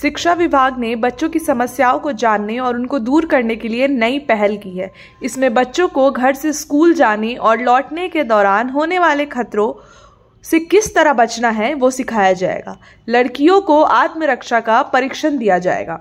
शिक्षा विभाग ने बच्चों की समस्याओं को जानने और उनको दूर करने के लिए नई पहल की है इसमें बच्चों को घर से स्कूल जाने और लौटने के दौरान होने वाले खतरों से किस तरह बचना है वो सिखाया जाएगा लड़कियों को आत्मरक्षा का परीक्षण दिया जाएगा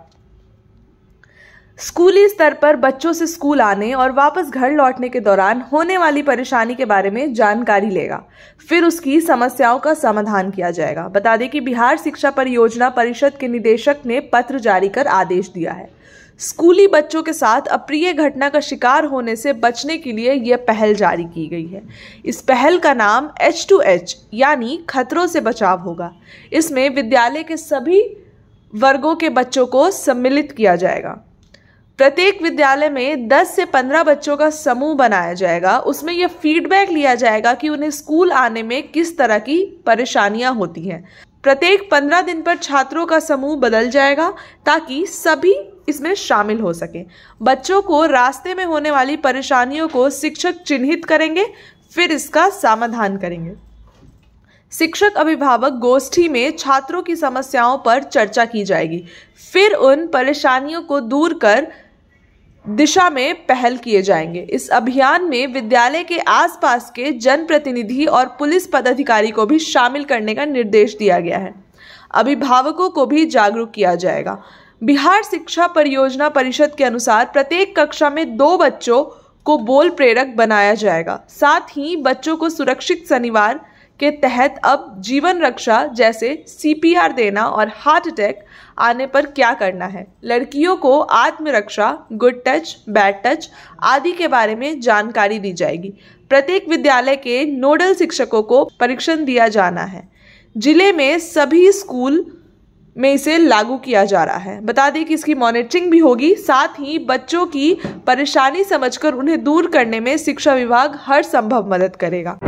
स्कूली स्तर पर बच्चों से स्कूल आने और वापस घर लौटने के दौरान होने वाली परेशानी के बारे में जानकारी लेगा फिर उसकी समस्याओं का समाधान किया जाएगा बता दें कि बिहार शिक्षा परियोजना परिषद के निदेशक ने पत्र जारी कर आदेश दिया है स्कूली बच्चों के साथ अप्रिय घटना का शिकार होने से बचने के लिए यह पहल जारी की गई है इस पहल का नाम एच टू एच यानी खतरों से बचाव होगा इसमें विद्यालय के सभी वर्गों के बच्चों को सम्मिलित किया जाएगा प्रत्येक विद्यालय में 10 से 15 बच्चों का समूह बनाया जाएगा उसमें यह फीडबैक लिया जाएगा कि उन्हें स्कूल आने में किस तरह की परेशानियां होती हैं प्रत्येक 15 दिन पर छात्रों का समूह बदल जाएगा ताकि सभी इसमें शामिल हो सकें बच्चों को रास्ते में होने वाली परेशानियों को शिक्षक चिन्हित करेंगे फिर इसका समाधान करेंगे शिक्षक अभिभावक गोष्ठी में छात्रों की समस्याओं पर चर्चा की जाएगी फिर उन परेशानियों को दूर कर दिशा में पहल किए जाएंगे इस अभियान में विद्यालय के आसपास के जनप्रतिनिधि और पुलिस पदाधिकारी को भी शामिल करने का निर्देश दिया गया है अभिभावकों को भी जागरूक किया जाएगा बिहार शिक्षा परियोजना परिषद के अनुसार प्रत्येक कक्षा में दो बच्चों को बोल प्रेरक बनाया जाएगा साथ ही बच्चों को सुरक्षित शनिवार के तहत अब जीवन रक्षा जैसे सी देना और हार्ट अटैक आने पर क्या करना है लड़कियों को आत्मरक्षा गुड टच बैड टच आदि के बारे में जानकारी दी जाएगी प्रत्येक विद्यालय के नोडल शिक्षकों को परीक्षण दिया जाना है जिले में सभी स्कूल में इसे लागू किया जा रहा है बता दें कि इसकी मॉनिटरिंग भी होगी साथ ही बच्चों की परेशानी समझकर उन्हें दूर करने में शिक्षा विभाग हर संभव मदद करेगा